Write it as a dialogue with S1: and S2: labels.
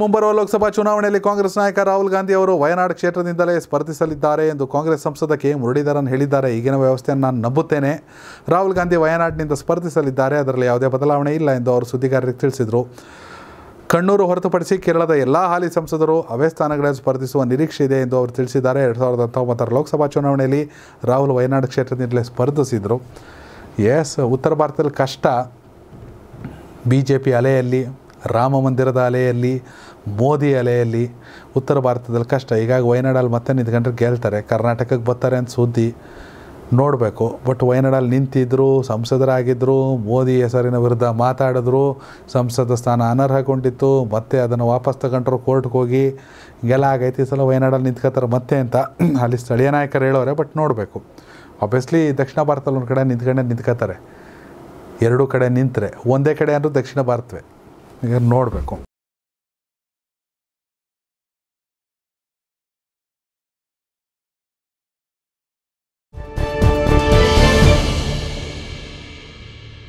S1: ಮುಂಬರುವ ಲೋಕಸಭಾ ಚುನಾವಣೆಯಲ್ಲಿ ಕಾಂಗ್ರೆಸ್ ನಾಯಕ ರಾಹುಲ್ ಗಾಂಧಿ ಅವರು ವಯನಾಡ್ ಕ್ಷೇತ್ರದಿಂದಲೇ ಸ್ಪರ್ಧಿಸಲಿದ್ದಾರೆ ಎಂದು ಕಾಂಗ್ರೆಸ್ ಸಂಸದ ಕೆ ಮುರಳೀಧರನ್ ಹೇಳಿದ್ದಾರೆ ಈಗಿನ ವ್ಯವಸ್ಥೆಯನ್ನು ನಾನು ನಂಬುತ್ತೇನೆ ರಾಹುಲ್ ಗಾಂಧಿ ವಯನಾಡ್ನಿಂದ ಸ್ಪರ್ಧಿಸಲಿದ್ದಾರೆ ಅದರಲ್ಲಿ ಯಾವುದೇ ಬದಲಾವಣೆ ಇಲ್ಲ ಎಂದು ಅವರು ಸುದ್ದಿಗಾರರಿಗೆ ತಿಳಿಸಿದರು ಕಣ್ಣೂರು ಹೊರತುಪಡಿಸಿ ಕೇರಳದ ಎಲ್ಲ ಹಾಲಿ ಸಂಸದರು ಅವೇ ಸ್ಥಾನಗಳಲ್ಲಿ ಸ್ಪರ್ಧಿಸುವ ನಿರೀಕ್ಷೆ ಇದೆ ಎಂದು ಅವರು ತಿಳಿಸಿದ್ದಾರೆ ಎರಡು ಸಾವಿರದ ಹತ್ತೊಂಬತ್ತರ ಲೋಕಸಭಾ ಚುನಾವಣೆಯಲ್ಲಿ ರಾಹುಲ್ ವಯನಾಡ್ ಕ್ಷೇತ್ರದಿಂದಲೇ ಸ್ಪರ್ಧಿಸಿದರು ಎಸ್ ಉತ್ತರ ಭಾರತದಲ್ಲಿ ಕಷ್ಟ ಬಿ ಜೆ ಪಿ ಅಲೆಯಲ್ಲಿ ರಾಮ ಮಂದಿರದ ಅಲೆಯಲ್ಲಿ ಮೋದಿ ಅಲೆಯಲ್ಲಿ ಉತ್ತರ ಭಾರತದಲ್ಲಿ ಕಷ್ಟ ಹೀಗಾಗಿ ವಯನಾಡಲ್ಲಿ ಮತ್ತೆ ನಿಂತ್ಕೊಂಡ್ರೆ ಗೆಲ್ತಾರೆ ಕರ್ನಾಟಕಕ್ಕೆ ಬರ್ತಾರೆ ಅಂತ ಸುದ್ದಿ ನೋಡಬೇಕು ಬಟ್ ವಯನಾಡಲ್ಲಿ ನಿಂತಿದ್ದರು ಸಂಸದರಾಗಿದ್ದರು ಮೋದಿ ಹೆಸರಿನ ವಿರುದ್ಧ ಮಾತಾಡಿದ್ರು ಸಂಸದ ಸ್ಥಾನ ಅನರ್ಹಗೊಂಡಿತ್ತು ಮತ್ತೆ ಅದನ್ನು ವಾಪಸ್ ತಗೊಂಡ್ರು ಕೋರ್ಟ್ಗೆ ಹೋಗಿ ಹಿಂಗೆಲ್ಲ ಆಗೈತಿ ಸಲ ವಯನಾಡಲ್ಲಿ ನಿಂತ್ಕೋತಾರೆ ಮತ್ತೆ ಅಂತ ಅಲ್ಲಿ ಸ್ಥಳೀಯ ನಾಯಕರು ಹೇಳೋರೆ ಬಟ್ ನೋಡಬೇಕು ಆಬ್ವಿಯಸ್ಲಿ ದಕ್ಷಿಣ ಭಾರತದಲ್ಲಿ ಒಂದು ಕಡೆ ನಿಂತ್ಕೊಂಡೆ ನಿಂತ್ಕೋತಾರೆ ಎರಡೂ ಕಡೆ ನಿಂತರೆ ಒಂದೇ ಕಡೆ ಅಂದರೂ ದಕ್ಷಿಣ ಭಾರತವೇ ನೋಡಬೇಕು